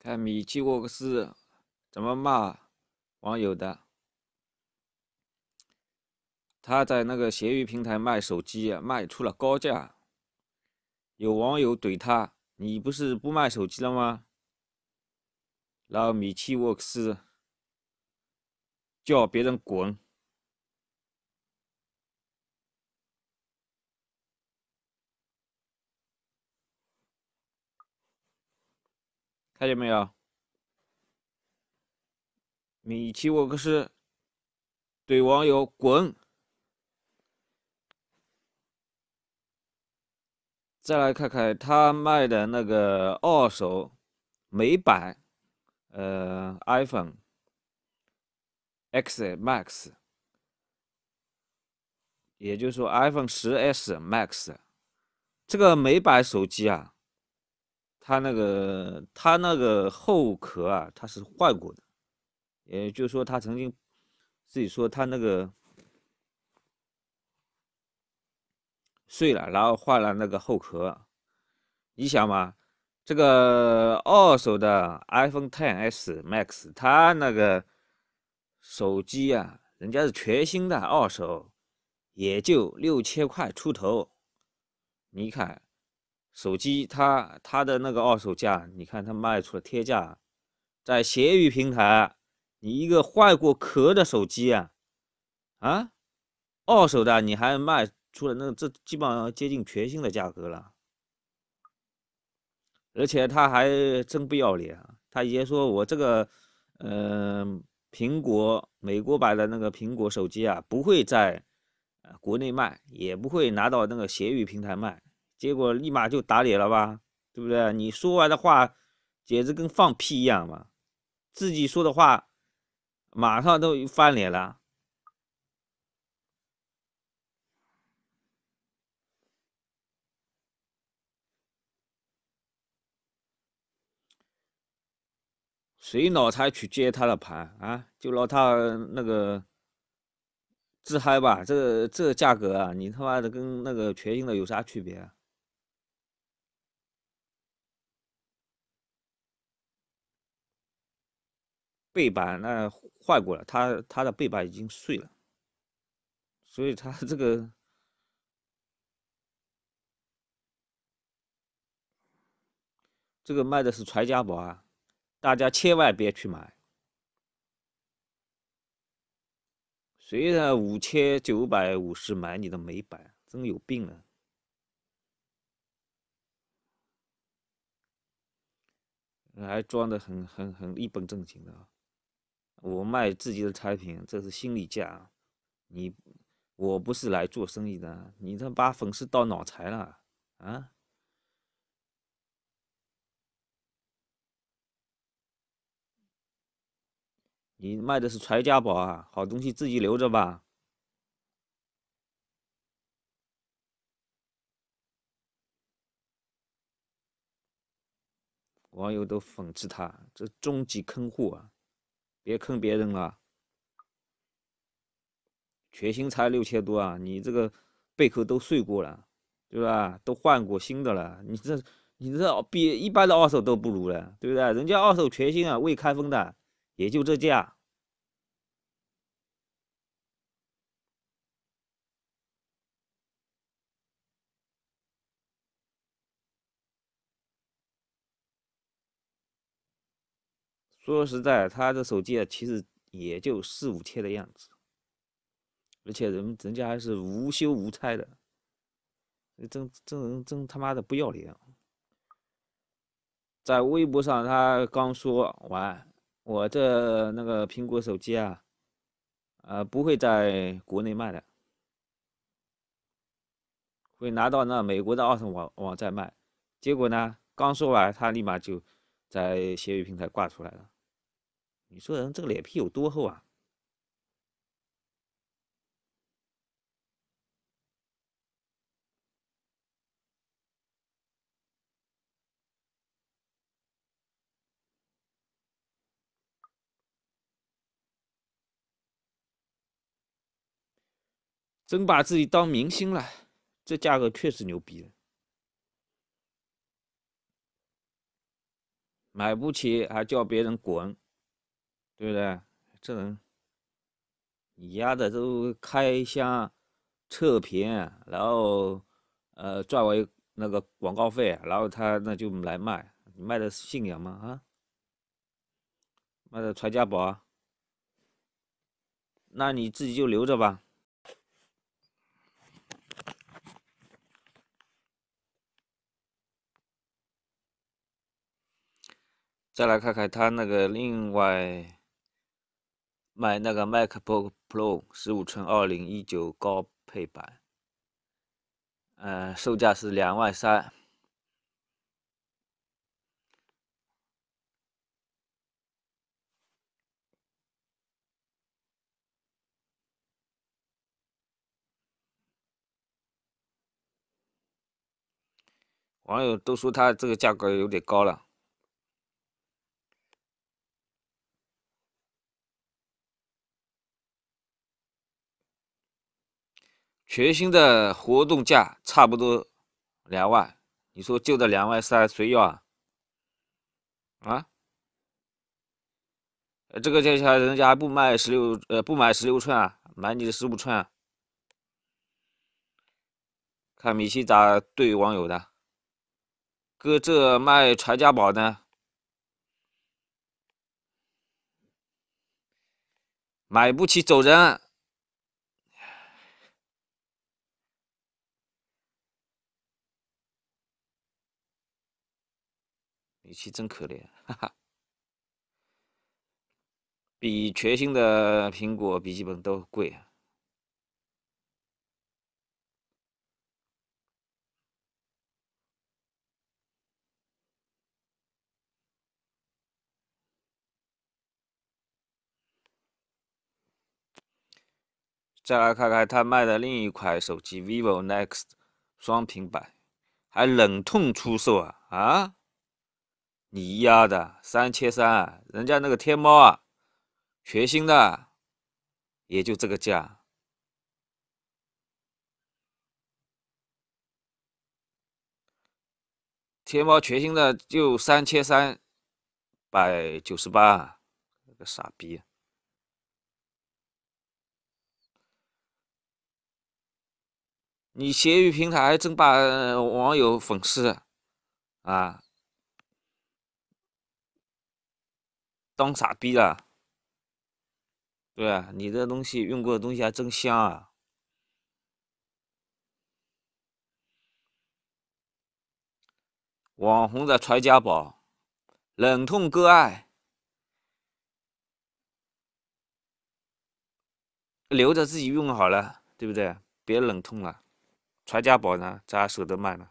看米奇沃克斯怎么骂网友的。他在那个闲鱼平台卖手机卖出了高价，有网友怼他：“你不是不卖手机了吗？”然后米奇沃克斯叫别人滚。看见没有？米奇沃克斯怼网友滚！再来看看他卖的那个二手美版，呃，iPhone X Max，也就是说 iPhone 十 S Max，这个美版手机啊。他那个，他那个后壳啊，他是坏过的，也就是说，他曾经自己说他那个碎了，然后换了那个后壳。你想嘛，这个二手的 iPhone ten s Max，他那个手机啊，人家是全新的二手，也就六千块出头，你看。手机它它的那个二手价，你看它卖出了天价，在闲鱼平台，你一个坏过壳的手机啊，啊，二手的你还卖出了那这基本上接近全新的价格了，而且他还真不要脸，他以前说我这个，嗯，苹果美国版的那个苹果手机啊，不会在，呃，国内卖，也不会拿到那个闲鱼平台卖。结果立马就打脸了吧，对不对？你说完的话，简直跟放屁一样嘛！自己说的话，马上都翻脸了。谁脑残去接他的盘啊？就让他那个自嗨吧。这这价格啊，你他妈的跟那个全新的有啥区别？啊？背板那坏过了，他他的背板已经碎了，所以他这个这个卖的是传家宝啊，大家千万别去买。谁然五千九百五十买你的美版，真有病啊！还装的很很很一本正经的啊！我卖自己的产品，这是心理价。你我不是来做生意的，你这把粉丝当脑残了啊！你卖的是传家宝啊，好东西自己留着吧。网友都讽刺他，这终极坑货啊！别坑别人了，全新才六千多啊！你这个贝壳都碎过了，对吧？都换过新的了，你这你这比一般的二手都不如了，对不对？人家二手全新啊，未开封的，也就这价。说实在，他的手机啊，其实也就四五天的样子，而且人人家还是无修无拆的，真真人真他妈的不要脸！在微博上，他刚说完，我这那个苹果手机啊，呃，不会在国内卖的，会拿到那美国的二手网网站卖。结果呢，刚说完，他立马就。在闲鱼平台挂出来了，你说人这个脸皮有多厚啊？真把自己当明星了，这价格确实牛逼了。买不起还叫别人滚，对不对？这人，你丫的都开箱测评，然后呃赚为那个广告费，然后他那就来卖，你卖的是信仰吗？啊，卖的传家宝啊？那你自己就留着吧。再来看看他那个另外卖那个 MacBook Pro 十五寸二零一九高配版，嗯，售价是两万三，网友都说他这个价格有点高了。全新的活动价差不多两万，你说旧的两万三谁要啊？啊？这个价钱人家还不卖十六，呃，不买十六寸啊，买你的十五寸？啊？看米奇咋对网友的？搁这卖传家宝呢？买不起走人。语其真可怜，哈哈，比全新的苹果笔记本都贵。再来看看他卖的另一款手机，vivo next 双屏版，还冷痛出售啊啊！你丫的，三千三，人家那个天猫啊，全新的，也就这个价。天猫全新的就三千三百九十八，这个傻逼。你闲鱼平台真把网友粉丝，啊？当傻逼了，对啊，你这东西用过的东西还真香啊！网红的传家宝，忍痛割爱，留着自己用好了，对不对？别忍痛了，传家宝呢，咱舍得卖了。